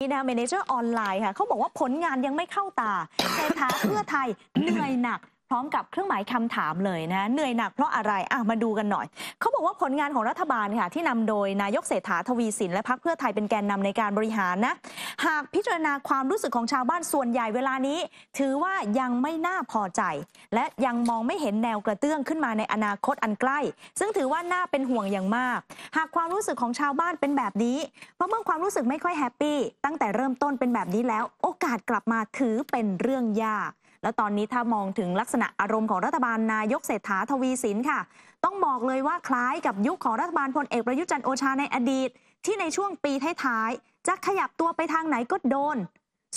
นี่นะเมเนเจอร์ออนไลน์ค่ะเขาบอกว่าผลงานยังไม่เข้าตาเศรษฐาเพื่อไทย เหนื่อยหนักพร้อมกับเครื่องหมายคำถามเลยนะเหนื่อยหนักเพราะอะไรอ่ะมาดูกันหน่อย เขาบอกว่าผลงานของรัฐบาลค่ะ ที่นำโดยนายกเศรษฐาทวีสิน และพักเพื่อไทยเป็นแกนนำในการบริหารนะ หากพิจารณาความรู้สึกของชาวบ้านส่วนใหญ่เวลานี้ ถือว่ายังไม่น่าพอใจ และยังมองไม่เห็นแนวกระเตื้องขึ้นมาในอนาคตอันใกล้ ซึ่งถือว่าน่าเป็นห่วงอย่างมาก หากความรู้สึกของชาวบ้านเป็นแบบนี้เพราะเมื่อความรู้สึกไม่ค่อยแฮปปี้ตั้งแต่เริ่มต้นเป็นแบบนี้แล้ว โอกาสกลับมาถือเป็นเรื่องยากแล้วตอนนี้ถ้ามองถึงลักษณะอารมณ์ของรัฐบาลนายกเศรษฐาทวีสินค่ะ ต้องบอกเลยว่าคล้ายกับยุคของรัฐบาลพลเอกประยุจันโอชาในอดีต ที่ในช่วงปีท้ายๆจะขยับตัวไปทางไหนก็โดน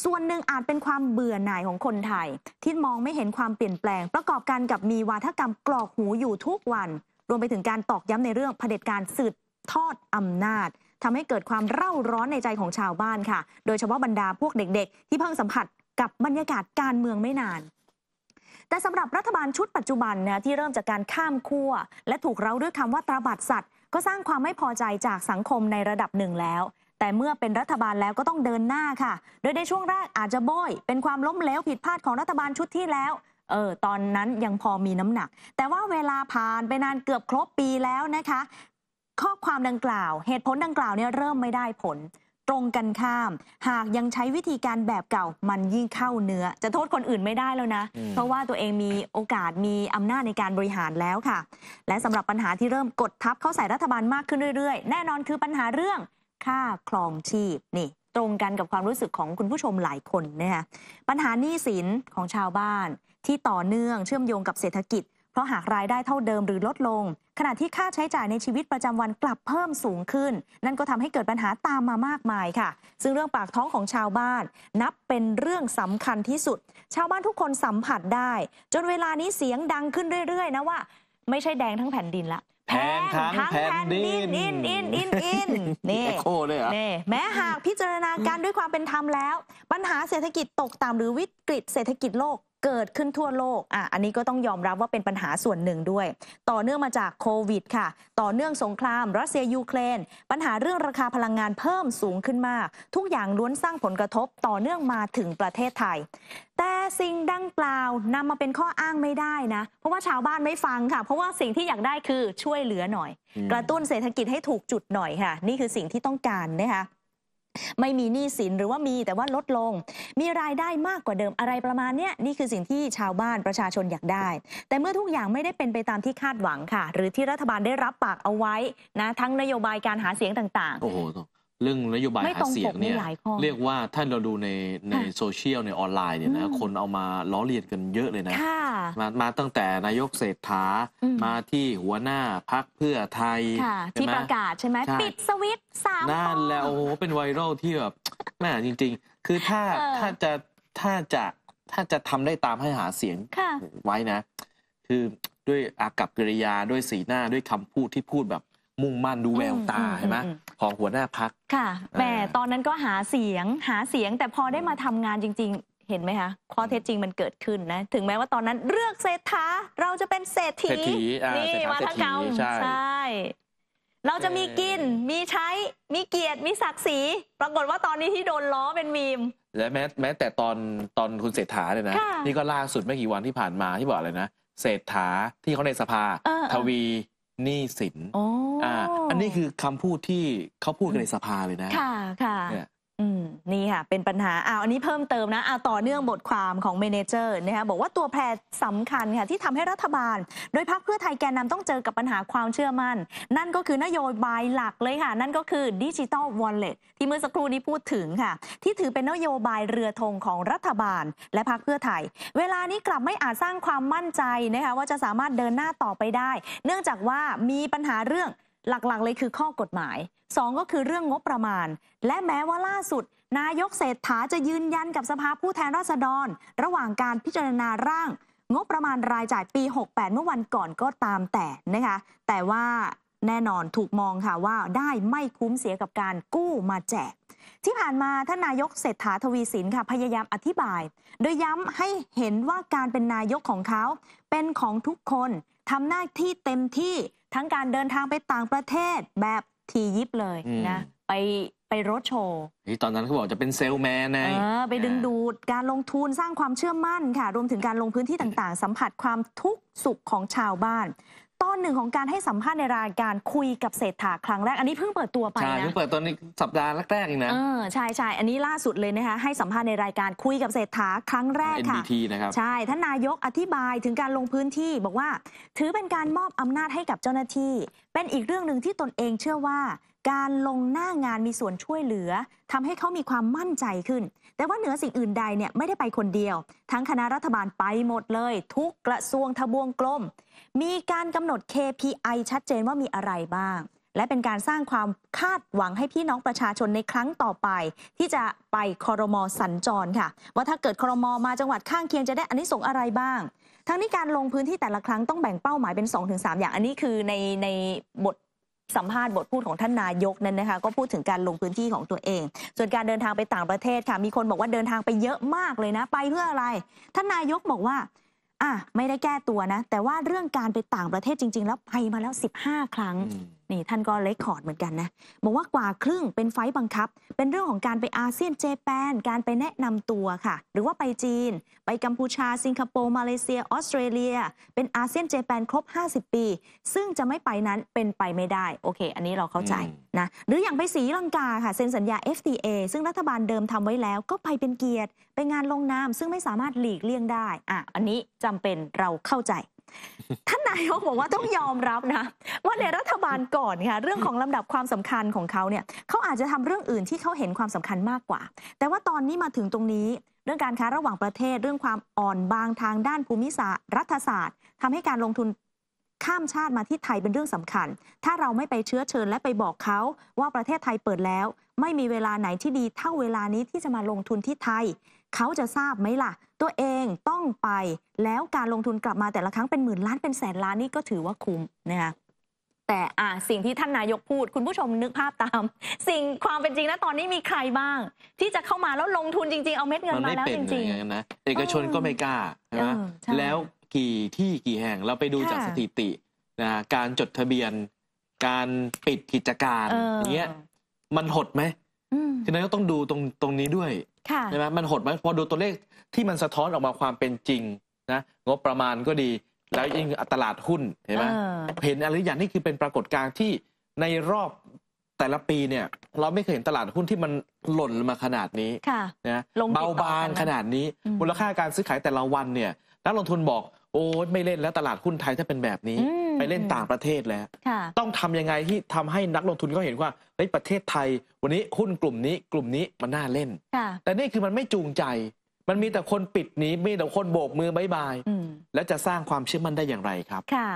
ส่วนหนึ่งอาจเป็นความเบื่อหน่ายของคนไทย ที่มองไม่เห็นความเปลี่ยนแปลง ประกอบกันกับมีวาทกรรมกรอกหูอยู่ทุกวัน รวมไปถึงการตอกย้ำในเรื่องเผด็จการสืบทอดอำนาจทำให้เกิดความเร่าร้อนในใจของชาวบ้านค่ะ โดยเฉพาะบรรดาพวกเด็กๆ ที่เพิ่งสัมผัสกับบรรยากาศการเมืองไม่นาน แต่สำหรับรัฐบาลชุดปัจจุบันนะที่เริ่มจากการข้ามขั้ว และถูกเร้าด้วยคำว่าตราบัดสัตว์ ก็สร้างความไม่พอใจจากสังคมในระดับหนึ่งแล้ว แต่เมื่อเป็นรัฐบาลแล้วก็ต้องเดินหน้าค่ะ โดยในช่วงแรกอาจจะโบยเป็นความล้มเหลวผิดพลาดของรัฐบาลชุดที่แล้ว เออตอนนั้นยังพอมีน้ำหนัก แต่ว่าเวลาผ่านไปนานเกือบครบปีแล้วนะคะ ข้อความดังกล่าว เหตุผลดังกล่าวเนี่ยเริ่มไม่ได้ผลตรงกันข้าม หากยังใช้วิธีการแบบเก่ามันยิ่งเข้าเนื้อ จะโทษคนอื่นไม่ได้แล้วนะ เพราะว่าตัวเองมีโอกาสมีอำนาจในการบริหารแล้วค่ะ และสำหรับปัญหาที่เริ่มกดทับเข้าใส่รัฐบาลมากขึ้นเรื่อยๆ แน่นอนคือปัญหาเรื่อง ค่าครองชีพนี่ตรงกันกับความรู้สึกของคุณผู้ชมหลายคนนะคะปัญหาหนี้สินของชาวบ้าน ที่ต่อเนื่องเชื่อมโยงกับเศรษฐกิจเพราะหากรายได้เท่าเดิมหรือลดลง ขณะที่ค่าใช้จ่ายในชีวิตประจำวันกลับเพิ่มสูงขึ้น นั่นก็ทำให้เกิดปัญหาตามมามากมายค่ะ ซึ่งเรื่องปากท้องของชาวบ้าน นับเป็นเรื่องสำคัญที่สุด ชาวบ้านทุกคนสัมผัสได้ จนเวลานี้เสียงดังขึ้นเรื่อยๆ นะว่า ไม่ใช่แดงทั้งแผ่นดินละแพงทั้งแผ่นดินอินอินอินอินนี่โคเลยอ่ะแม้หากพิจารณาการด้วยความเป็นธรรมแล้วญหาเศรษฐกิจตกต่ำหรือวิกฤต เศรษฐกิจโลกเกิดขึ้นทั่วโลก อ่ะ อันนี้ก็ต้องยอมรับว่าเป็นปัญหาส่วนหนึ่งด้วย ต่อเนื่องมาจากโควิดค่ะ ต่อเนื่องสงคราม รัสเซีย ยูเครนปัญหาเรื่องราคาพลังงานเพิ่มสูงขึ้นมาก ทุกอย่างล้วนสร้างผลกระทบต่อเนื่องมาถึงประเทศไทย แต่สิ่งดังกล่าวนำมาเป็นข้ออ้างไม่ได้นะ เพราะว่าชาวบ้านไม่ฟังค่ะ เพราะว่าสิ่งที่อยากได้คือช่วยเหลือหน่อย กระตุ้นเศรษฐกิจให้ถูกจุดหน่อยค่ะ นี่คือสิ่งที่ต้องการนะคะไม่มีหนี้สินหรือว่ามีแต่ว่าลดลง มีรายได้มากกว่าเดิมอะไรประมาณนี้นี่คือสิ่งที่ชาวบ้านประชาชนอยากได้ แต่เมื่อทุกอย่างไม่ได้เป็นไปตามที่คาดหวังค่ะ หรือที่รัฐบาลได้รับปากเอาไว้นะทั้งนโยบายการหาเสียงต่างๆเรื่องนโยบายหาเสียงเนี่ยยเรียกว่า ถ้าเราดูในในโซเชียลในออนไลน์เนี่ยนะ คนเอามาล้อเลียนกันเยอะเลยนะะมามาตั้งแต่นายกเศรษฐามาที่หัวหน้าพักเพื่อไทยที่ประกาศใช่ไหมปิดสวิต์สามนั่นแล้วโอ้โหเป็นไวรัลที่แบบแม่จริงๆ คือถ้าถ้าจะ ถ้าจะถ้าจะทำได้ตามให้หาเสียงไว้นะ คือด้วยอากับกิริยาด้วยสีหน้าด้วยคำพูดที่พูดแบบมุ่งมั่นดูแววตาเห็นไหมของหัวหน้าพัก ค่ะ แหม ตอนนั้นก็หาเสียงหาเสียง แต่พอได้มาทำงานจริงๆ เห็นไหมคะข้อเท็จจริงมันเกิดขึ้นนะ ถึงแม้ว่าตอนนั้นเลือกเศรษฐา เราจะเป็นเศรษฐี นี่วัฒกรรมใช่ เราจะมีกินมีใช้มีเกียรติมีศักดิ์ศรี ปรากฏว่าตอนนี้ที่โดนล้อเป็นมีม และแม้แม้แต่ตอนตอนคุณเศรษฐาเนี่ยนะ นี่ก็ล่าสุดไม่กี่วันที่ผ่านมาที่บอกเลยนะเศรษฐาที่เขาในสภาทวีหนี้สินอ๋อ อ่า อันนี้คือคำพูดที่เขาพูดกันในสภาเลยนะ ค่ะ ค่ะเนี่ยอืม นี่ค่ะ เป็นปัญหาอ้าวอันนี้เพิ่มเติมนะอ้าวต่อเนื่องบทความของเมนเจอร์นะคะบอกว่าตัวแปรสำคัญค่ะที่ทำให้รัฐบาล โดยพรรคเพื่อไทยแกนนาต้องเจอกับปัญหาความเชื่อมัน่น นั่นก็คือนโยบายหลักเลยค่ะ นั่นก็คือดิจิตอลวอลเล็ตที่เมื่อสักครู่นี้พูดถึงค่ะ ที่ถือเป็นนโยบายเรือธงของรัฐบาล และพรรคเพื่อไทยเวลานี้กลับไม่อาจสร้างความมั่นใจนะคะว่าจะสามารถเดินหน้าต่อไปได้ เนื่องจากว่ามีปัญหาเรื่องหลัก ๆ เลยคือข้อกฎหมาย 2 ก็คือเรื่องงบประมาณ และแม้ว่าล่าสุด นายกเศรษฐาจะยืนยันกับสภาผู้แทนราษฎร ระหว่างการพิจารณาร่าง งบประมาณรายจ่ายปี 68 เมื่อวันก่อนก็ตามแต่นะคะแต่ว่าแน่นอนถูกมองค่ะว่าได้ไม่คุ้มเสียกับการกู้มาแจกที่ผ่านมาท่านนายกเศรษฐาทวีสินค่ะพยายามอธิบาย โดยย้ำให้เห็นว่าการเป็นนายกของเขา เป็นของทุกคนทำหน้าที่เต็มที่ทั้งการเดินทางไปต่างประเทศแบบทียิบเลยนะ ไปไปรถโชว์นี่ตอนนั้นเขาบอกจะเป็นเซลแมนไงไปดึงดูด การลงทุนสร้างความเชื่อมั่นค่ะ รวมถึงการลงพื้นที่ต่างๆ สัมผัสความทุกข์สุขของชาวบ้านหนึ่งของการให้สัมภาษณ์ในรายการคุยกับเศรษฐาครั้งแรก อันนี้เพิ่งเปิดตัวไปใช่นะเพิ่งเปิดตัวในสัปดาห์แรกๆเองนะเออใช่ใช่ อันนี้ล่าสุดเลยนะคะให้สัมภาษณ์ในรายการคุยกับเศรษฐาครั้งแรกค่ะ NBT นะครับใช่ ท่านนายกอธิบายถึงการลงพื้นที่ บอกว่า ถือเป็นการมอบอำนาจให้กับเจ้าหน้าที่เป็นอีกเรื่องหนึ่งที่ตนเองเชื่อว่า การลงหน้างานมีส่วนช่วยเหลือ ทำให้เขามีความมั่นใจขึ้น แต่ว่าเหนือสิ่งอื่นใดเนี่ยไม่ได้ไปคนเดียว ทั้งคณะรัฐบาลไปหมดเลย ทุกกระทรวงทบวงกลม มีการกำหนด KPI ชัดเจนว่ามีอะไรบ้าง และเป็นการสร้างความคาดหวังให้พี่น้องประชาชนในครั้งต่อไป ที่จะไปคอรมอสัญจรค่ะ ว่าถ้าเกิดคอรมอมาจังหวัดข้างเคียงจะได้อันนี้ส่งอะไรบ้างทั้งนี้การลงพื้นที่แต่ละครั้งต้องแบ่งเป้าหมายเป็น2สอย่าง อันนี้คือในในบทสัมภาษณ์บทพูดของท่านนายกนั้นนะคะก็พูดถึงการลงพื้นที่ของตัวเอง ส่วนการเดินทางไปต่างประเทศค่ะมีคนบอกว่าเดินทางไปเยอะมากเลยนะ ไปเพื่ออะไร ท่านนายกบอกว่าอ่ะไม่ได้แก้ตัวนะ แต่ว่าเรื่องการไปต่างประเทศจริง ๆ แล้วไปมาแล้ว 15 ครั้งนี่ท่านก็เลคคอร์ดเหมือนกันนะบอกว่ากว่าครึ่งเป็นไฟบังคับ เป็นเรื่องของการไปอาเซียนเจแปนการไปแนะนำตัวค่ะ หรือว่าไปจีน ไปกัมพูชาสิงคโปร์ มาเลเซีย ออสเตรเลีย เป็นอาเซียนเจแปนครบ 50 ปี ซึ่งจะไม่ไปนั้นเป็นไปไม่ได้ โอเค อันนี้เราเข้าใจนะหรืออย่างไปสีลังกา ค่ะเซ็นสัญญา FTA ซึ่งรัฐบาลเดิมทำไว้แล้ว ก็ไปเป็นเกียรติไปงานลงนามซึ่งไม่สามารถหลีกเลี่ยงได้อ่ะอันนี้จำเป็นเราเข้าใจท่านนายกบอกว่าต้องยอมรับนะ ว่าในรัฐบาลก่อนค่ะเรื่องของลำดับความสำคัญของเขาเนี่ยเขาอาจจะทำเรื่องอื่นที่เขาเห็นความสำคัญมากกว่า แต่ว่าตอนนี้มาถึงตรงนี้ เรื่องการค้าระหว่างประเทศเรื่องความอ่อนบางทางด้านภูมิศาสตร์รัฐศาสตร์ ทำให้การลงทุนข้ามชาติมาที่ไทยเป็นเรื่องสำคัญ ถ้าเราไม่ไปเชื้อเชิญและไปบอกเขา ว่าประเทศไทยเปิดแล้ว ไม่มีเวลาไหนที่ดี เท่าเวลานี้ที่จะมาลงทุนที่ไทยเขาจะทราบไหมล่ะ ตัวเองต้องไปแล้วการลงทุนกลับมาแต่ละครั้งเป็นหมื่นล้าน เป็นแสนล้านนี่ก็ถือว่าคุ้มนะคะแต่อ่าสิ่งที่ท่านนายกพูดคุณผู้ชมนึกภาพตาม สิ่งความเป็นจริงนะตอนนี้มีใครบ้าง ที่จะเข้ามา แล้วลงทุนจริงๆเอาเม็ดเงินมาแล้วจริงๆนะเอกชนก็ไม่กล้าใช่ไหมแล้วกี่ที่กี่แห่งเราไปดูจากสถิตินะการจดทะเบียนการปิดกิจการอย่างเงี้ยมันหดไหมทีนั้นก็ต้องดูตรงตรงนี้ด้วยใช่ไหมมันหดไหมพอดูตัวเลขที่มันสะท้อนออกมาความเป็นจริงนะงบประมาณก็ดีแล้วยิ่งตลาดหุ้นเห็นไหมเห็นอะไรอย่างนี้คือเป็นปรากฏการณ์ที่ในรอบแต่ละปีเนี่ยเราไม่เคยเห็นตลาดหุ้นที่มันหล่นมาขนาดนี้นะเบาบางขนาดนี้มูลค่าการซื้อขายแต่ละวันเนี่ยนักลงทุนบอกโอ้ไม่เล่นแล้วตลาดหุ้นไทยถ้าเป็นแบบนี้ไปเล่นต่างประเทศแล้วต้องทำยังไงที่ทำให้นักลงทุนก็เห็นว่าในประเทศไทย วันนี้หุ้นกลุ่มนี้กลุ่มนี้มันน่าเล่นแต่นี่คือมันไม่จูงใจ มันมีแต่คนปิดหนีมีแต่คนโบกมือบายบายแล้วจะสร้างความเชื่อมั่นได้อย่างไรครับค่ะ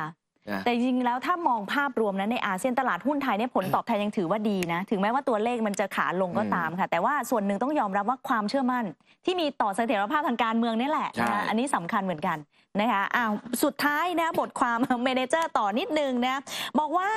นะแต่จริงแล้วถ้ามองภาพรวมนะในอาเซียนตลาดหุ้นไทยเนี่ยผลตอบแทนยังถือว่าดีนะถึงแม้ว่าตัวเลขมันจะขาลงก็ตามค่ะแต่ว่าส่วนหนึ่งต้องยอมรับว่าความเชื่อมั่น ที่มีต่อเสถียรภาพทางการเมืองนี่แหละนะอันนี้สำคัญเหมือนกันนะคะอ้าวสุดท้ายนะบทความเมเนเจอร์ต่อนิดนึงนะบอกว่า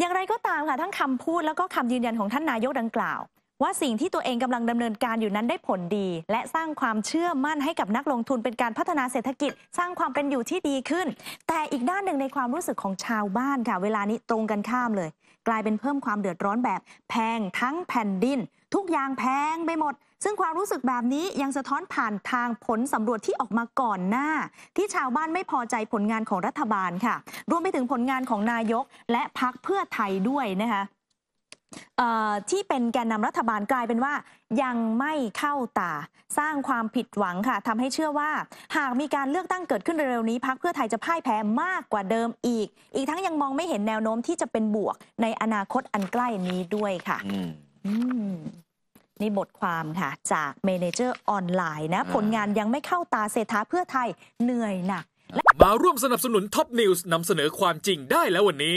อย่างไรก็ตามค่ะทั้งคำพูดแล้วก็คำยืนยันของท่านนายกดังกล่าวว่าสิ่งที่ตัวเองกำลังดำเนินการอยู่นั้นได้ผลดี และสร้างความเชื่อมั่นให้กับนักลงทุนเป็นการพัฒนาเศรษฐกิจ สร้างความเป็นอยู่ที่ดีขึ้น แต่อีกด้านหนึ่งในความรู้สึกของชาวบ้านค่ะเวลานี้ตรงกันข้ามเลย กลายเป็นเพิ่มความเดือดร้อนแบบ แพงทั้งแผ่นดิน ทุกอย่างแพงไปหมด ซึ่งความรู้สึกแบบนี้ยังสะท้อนผ่านทางผลสำรวจที่ออกมาก่อนหน้า ที่ชาวบ้านไม่พอใจผลงานของรัฐบาลค่ะ รวมไปถึงผลงานของนายก และพักเพื่อไทยด้วยนะคะที่เป็นแกนนำรัฐบาลกลายเป็นว่า ยังไม่เข้าตาสร้างความผิดหวังค่ะทำให้เชื่อว่า หากมีการเลือกตั้งเกิดขึ้นเร็วๆนี้พักเพื่อไทยจะพ่ายแพ้มากกว่าเดิมอีก อีกทั้งยังมองไม่เห็นแนวโน้มที่จะเป็นบวกในอนาคตอันใกล้นี้ด้วยค่ะนี่บทความค่ะ จากเมนเจอร์ออนไลน์นะ ผลงานยังไม่เข้าตาเศรษฐาเพื่อไทยเหนื่อยหนักมาร่วมสนับสนุนท็อปนิวส์นำเสนอความจริงได้แล้ววันนี้